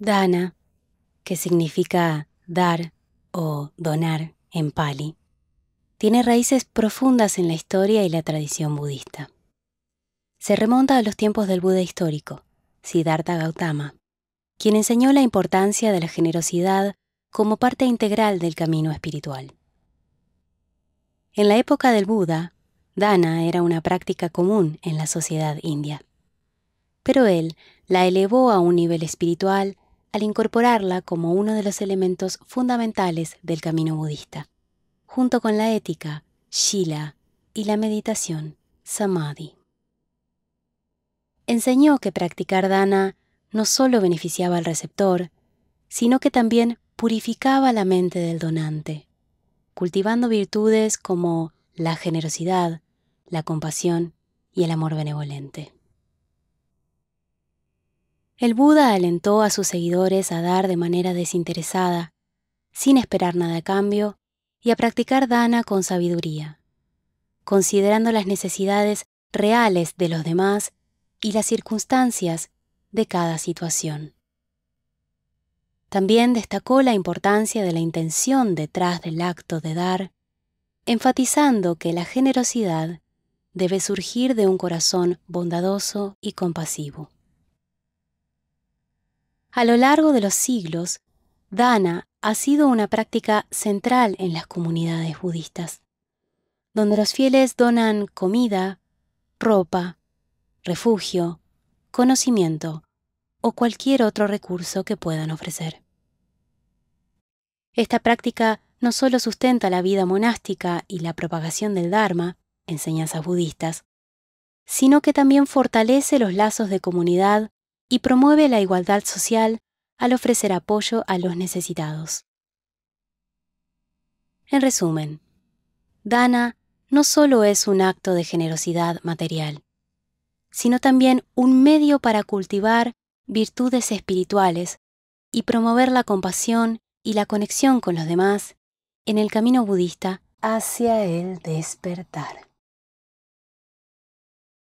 Dana, que significa dar o donar en pali, tiene raíces profundas en la historia y la tradición budista. Se remonta a los tiempos del Buda histórico, Siddhartha Gautama, quien enseñó la importancia de la generosidad como parte integral del camino espiritual. En la época del Buda, dana era una práctica común en la sociedad india, pero él la elevó a un nivel espiritual al incorporarla como uno de los elementos fundamentales del camino budista. Junto con la ética, Shila, y la meditación, Samadhi. Enseñó que practicar dana no solo beneficiaba al receptor, sino que también purificaba la mente del donante, cultivando virtudes como la generosidad, la compasión y el amor benevolente. El Buda alentó a sus seguidores a dar de manera desinteresada, sin esperar nada a cambio, y a practicar dana con sabiduría, considerando las necesidades reales de los demás y las circunstancias de cada situación. También destacó la importancia de la intención detrás del acto de dar, enfatizando que la generosidad debe surgir de un corazón bondadoso y compasivo. A lo largo de los siglos, Dana ha sido una práctica central en las comunidades budistas, donde los fieles donan comida, ropa, refugio, conocimiento o cualquier otro recurso que puedan ofrecer. Esta práctica no solo sustenta la vida monástica y la propagación del Dharma, enseñanzas budistas, sino que también fortalece los lazos de comunidad y promueve la igualdad social al ofrecer apoyo a los necesitados. En resumen, Dana no solo es un acto de generosidad material, sino también un medio para cultivar virtudes espirituales y promover la compasión y la conexión con los demás en el camino budista hacia el despertar.